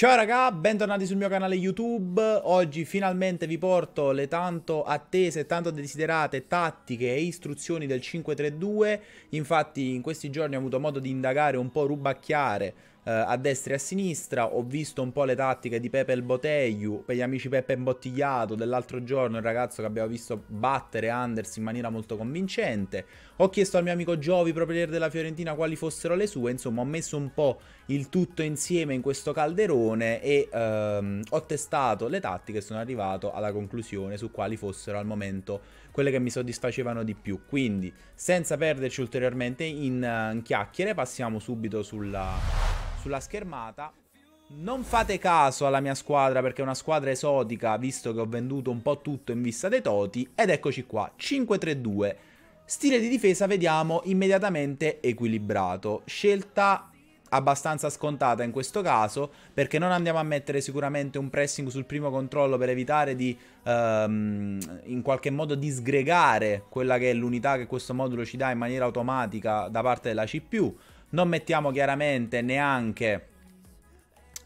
Ciao raga, bentornati sul mio canale YouTube. Oggi finalmente vi porto le tanto attese, tanto desiderate tattiche e istruzioni del 532. Infatti in questi giorni ho avuto modo di indagare un po', rubacchiare eh, a destra e a sinistra. Ho visto un po' le tattiche di Pepe il Boteyu, per gli amici Pepe Imbottigliato dell'altro giorno, il ragazzo che abbiamo visto battere Anders in maniera molto convincente. Ho chiesto al mio amico Giovi, proprietario della Fiorentina, quali fossero le sue. Insomma, ho messo un po' il tutto insieme in questo calderone e ehm, ho testato le tattiche e sono arrivato alla conclusione su quali fossero al momento quelle che mi soddisfacevano di più. Quindi, senza perderci ulteriormente in, eh, in chiacchiere, passiamo subito sulla sulla schermata. Non fate caso alla mia squadra perché è una squadra esotica, visto che ho venduto un po' tutto in vista dei toti. Ed eccoci qua, 5-3-2. Stile di difesa vediamo immediatamente equilibrato. Scelta abbastanza scontata in questo caso perché non andiamo a mettere sicuramente un pressing sul primo controllo per evitare di um, in qualche modo disgregare quella che è l'unità che questo modulo ci dà in maniera automatica da parte della CPU non mettiamo chiaramente neanche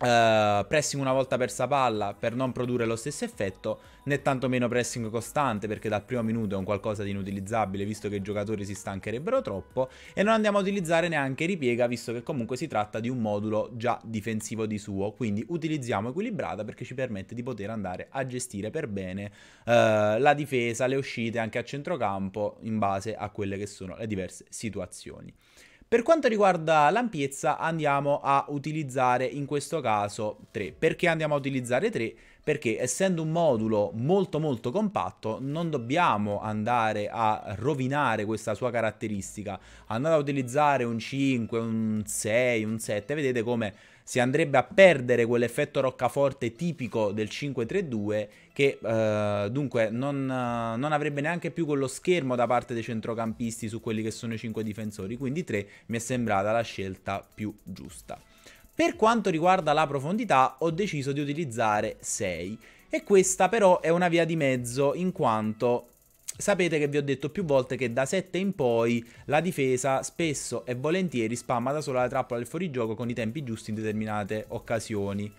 Uh, pressing una volta persa palla per non produrre lo stesso effetto, né tantomeno pressing costante perché dal primo minuto è un qualcosa di inutilizzabile visto che i giocatori si stancherebbero troppo e non andiamo a utilizzare neanche ripiega visto che comunque si tratta di un modulo già difensivo di suo, quindi utilizziamo equilibrata perché ci permette di poter andare a gestire per bene uh, la difesa, le uscite anche a centrocampo in base a quelle che sono le diverse situazioni. Per quanto riguarda l'ampiezza andiamo a utilizzare in questo caso 3. Perché andiamo a utilizzare 3? Perché essendo un modulo molto molto compatto non dobbiamo andare a rovinare questa sua caratteristica. Andate a utilizzare un 5, un 6, un 7, vedete come si andrebbe a perdere quell'effetto roccaforte tipico del 5-3-2 che eh, dunque non, eh, non, avrebbe neanche più quello schermo da parte dei centrocampisti su quelli che sono i 5 difensori, quindi 3 mi è sembrata la scelta più giusta. Per quanto riguarda la profondità ho deciso di utilizzare 6 e questa però è una via di mezzo in quanto Sapete che vi ho detto più volte che da 7 in poi la difesa spesso e volentieri spamma da sola la trappola del fuorigioco con i tempi giusti in determinate occasioni.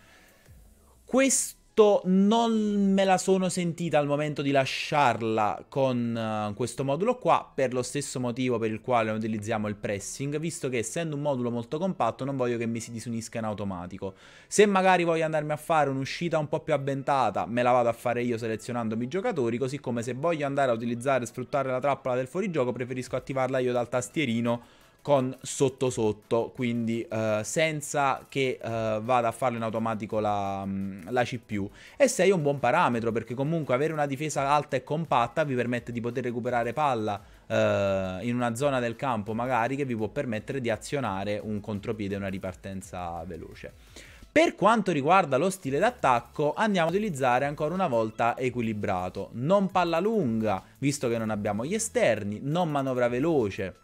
Questo detto non me la sono sentita al momento di lasciarla con uh, questo modulo qua per lo stesso motivo per il quale utilizziamo il pressing visto che essendo un modulo molto compatto non voglio che mi si disunisca in automatico se magari voglio andarmi a fare un'uscita un po' più avventata me la vado a fare io selezionandomi i giocatori così come se voglio andare a utilizzare e sfruttare la trappola del fuorigioco preferisco attivarla io dal tastierino con sotto sotto, quindi eh, senza che eh, vada a farlo in automatico la, mm, la CPU. E 6 è un buon parametro perché comunque avere una difesa alta e compatta vi permette di poter recuperare palla eh, in una zona del campo magari che vi può permettere di azionare un contropiede e una ripartenza veloce. Per quanto riguarda lo stile d'attacco, andiamo ad utilizzare ancora una volta equilibrato. Non palla lunga, visto che non abbiamo gli esterni, non manovra veloce,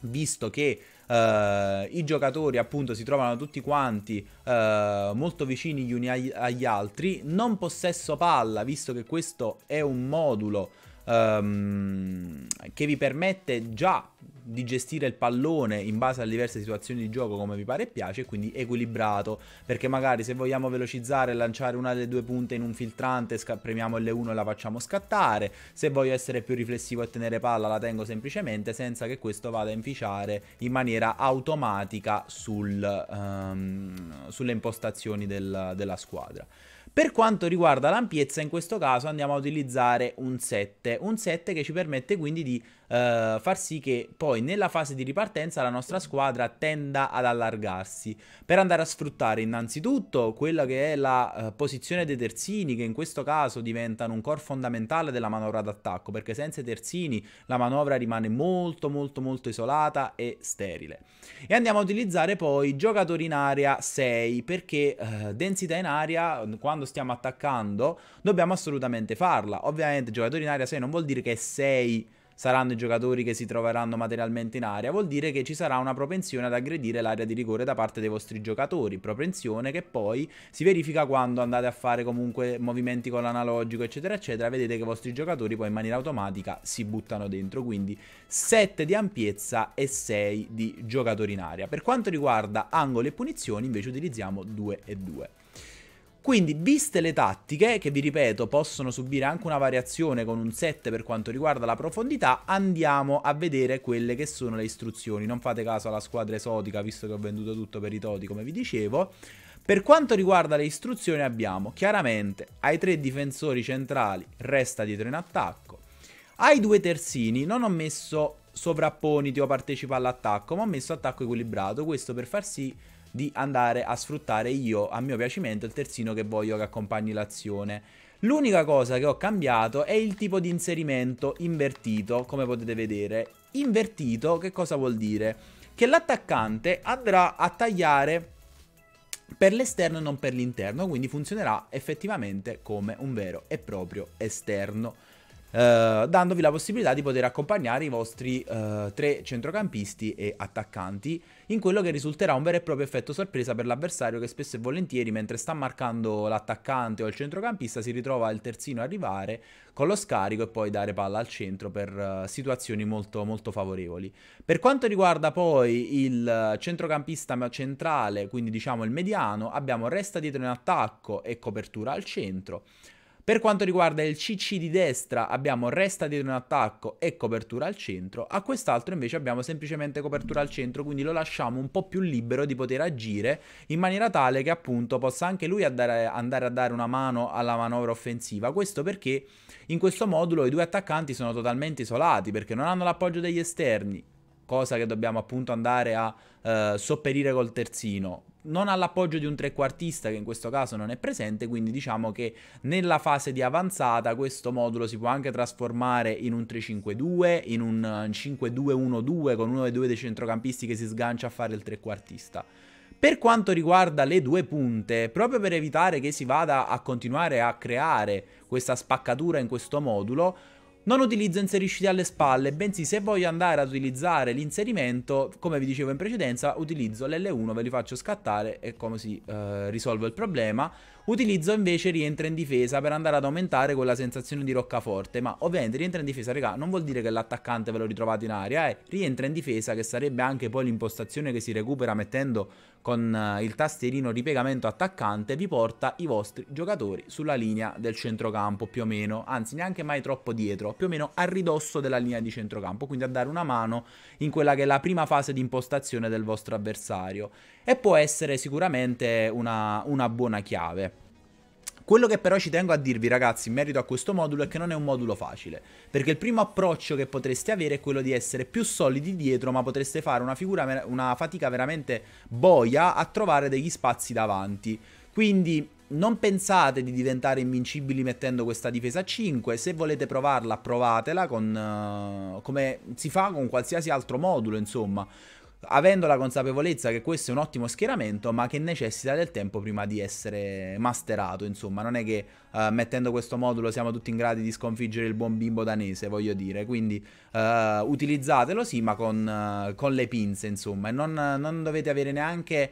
visto che eh, i giocatori appunto si trovano tutti quanti eh, molto vicini gli uni agli, altri, non possesso palla, visto che questo è un modulo ehm, che vi permette già di gestire il pallone in base alle diverse situazioni di gioco come vi pare e piace, e quindi equilibrato, perché magari se vogliamo velocizzare, e lanciare una delle due punte in un filtrante, premiamo L1 e la facciamo scattare, se voglio essere più riflessivo e tenere palla la tengo semplicemente senza che questo vada a inficiare in maniera automatica sul, um, sulle impostazioni del, della squadra. Per quanto riguarda l'ampiezza, in questo caso andiamo a utilizzare un 7, un 7 che ci permette quindi di eh, far sì che poi nella fase di ripartenza la nostra squadra tenda ad allargarsi per andare a sfruttare innanzitutto quella che è la eh, posizione dei terzini che in questo caso diventano un core fondamentale della manovra d'attacco perché senza i terzini la manovra rimane molto molto molto isolata e sterile. E andiamo a utilizzare poi giocatori in area 6 perché eh, densità in area, quando stiamo attaccando, dobbiamo assolutamente farla. Ovviamente giocatori in area 6 non vuol dire che 6 saranno i giocatori che si troveranno materialmente in area, vuol dire che ci sarà una propensione ad aggredire l'area di rigore da parte dei vostri giocatori, propensione che poi si verifica quando andate a fare comunque movimenti con l'analogico eccetera eccetera, vedete che i vostri giocatori poi in maniera automatica si buttano dentro, quindi 7 di ampiezza e 6 di giocatori in area. Per quanto riguarda angoli e punizioni invece utilizziamo 2 e 2. Quindi, viste le tattiche, che vi ripeto possono subire anche una variazione con un 7 per quanto riguarda la profondità, andiamo a vedere quelle che sono le istruzioni. Non fate caso alla squadra esotica, visto che ho venduto tutto per i toti, come vi dicevo. Per quanto riguarda le istruzioni abbiamo chiaramente ai tre difensori centrali resta dietro in attacco, ai due terzini non ho messo sovrapponiti o partecipa all'attacco, ma ho messo attacco equilibrato, questo per far sì di andare a sfruttare io a mio piacimento il terzino che voglio che accompagni l'azione. L'unica cosa che ho cambiato è il tipo di inserimento invertito, come potete vedere. Invertito che cosa vuol dire? Che l'attaccante andrà a tagliare per l'esterno e non per l'interno, quindi funzionerà effettivamente come un vero e proprio esterno. Eh, dandovi la possibilità di poter accompagnare i vostri eh, tre centrocampisti e attaccanti in quello che risulterà un vero e proprio effetto sorpresa per l'avversario che spesso e volentieri mentre sta marcando l'attaccante o il centrocampista si ritrova il terzino arrivare con lo scarico e poi dare palla al centro per uh, situazioni molto, molto favorevoli. Per quanto riguarda poi il centrocampista centrale, quindi diciamo il mediano, abbiamo resta dietro in attacco e copertura al centro. Per quanto riguarda il CC di destra abbiamo resta dietro in attacco e copertura al centro, a quest'altro invece abbiamo semplicemente copertura al centro, quindi lo lasciamo un po' più libero di poter agire in maniera tale che appunto possa anche lui andare, andare a dare una mano alla manovra offensiva. Questo perché in questo modulo i due attaccanti sono totalmente isolati perché non hanno l'appoggio degli esterni, cosa che dobbiamo appunto andare a eh, sopperire col terzino. Non ha l'appoggio di un trequartista che in questo caso non è presente, quindi diciamo che nella fase di avanzata questo modulo si può anche trasformare in un 3-5-2, in un 5-2-1-2 eh, con uno dei due dei centrocampisti che si sgancia a fare il trequartista. Per quanto riguarda le due punte, proprio per evitare che si vada a continuare a creare questa spaccatura in questo modulo, non utilizzo inserisciti alle spalle, bensì se voglio andare ad utilizzare l'inserimento, come vi dicevo in precedenza, utilizzo l'L1, ve li faccio scattare e come si eh, risolve il problema. Utilizzo invece rientra in difesa per andare ad aumentare quella sensazione di roccaforte, ma ovviamente rientra in difesa, raga, non vuol dire che l'attaccante ve lo ritrovate in aria, eh. Rientra in difesa che sarebbe anche poi l'impostazione che si recupera mettendo con eh, il tastierino ripiegamento attaccante vi porta i vostri giocatori sulla linea del centrocampo più o meno, anzi neanche mai troppo dietro, più o meno a ridosso della linea di centrocampo, quindi a dare una mano in quella che è la prima fase di impostazione del vostro avversario e può essere sicuramente una, una buona chiave. Quello che però ci tengo a dirvi ragazzi in merito a questo modulo è che non è un modulo facile, perché il primo approccio che potreste avere è quello di essere più solidi dietro, ma potreste fare una, figura, una fatica veramente boia a trovare degli spazi davanti. Quindi non pensate di diventare invincibili mettendo questa difesa a 5, se volete provarla provatela con, uh, come si fa con qualsiasi altro modulo insomma avendo la consapevolezza che questo è un ottimo schieramento, ma che necessita del tempo prima di essere masterato, insomma, non è che uh, mettendo questo modulo siamo tutti in grado di sconfiggere il buon bimbo danese, voglio dire, quindi uh, utilizzatelo sì, ma con, uh, con, le pinze, insomma, e non, non dovete avere neanche,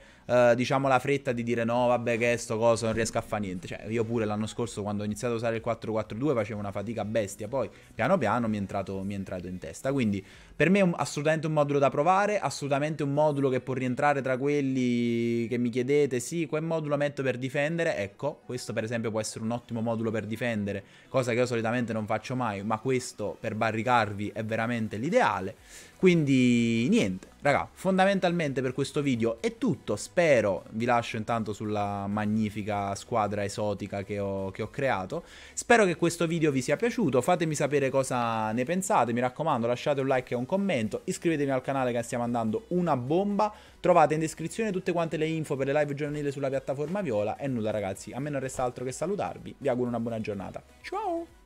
diciamo, la fretta di dire no, vabbè, che è sto coso, non riesco a fare niente, cioè, io pure l'anno scorso quando ho iniziato a usare il 442 facevo una fatica bestia, poi piano piano mi è entrato, mi è entrato in testa, quindi per me è un, assolutamente un modulo da provare, assolutamente assolutamente un modulo che può rientrare tra quelli che mi chiedete, sì, quel modulo metto per difendere, ecco, questo per esempio può essere un ottimo modulo per difendere, cosa che io solitamente non faccio mai, ma questo per barricarvi è veramente l'ideale, quindi niente. Raga, fondamentalmente per questo video è tutto, spero, vi lascio intanto sulla magnifica squadra esotica che ho, che ho creato, spero che questo video vi sia piaciuto, fatemi sapere cosa ne pensate, mi raccomando lasciate un like e un commento, iscrivetevi al canale che stiamo andando una bomba, trovate in descrizione tutte quante le info per le live giornali sulla piattaforma Viola e nulla ragazzi, a me non resta altro che salutarvi, vi auguro una buona giornata, ciao!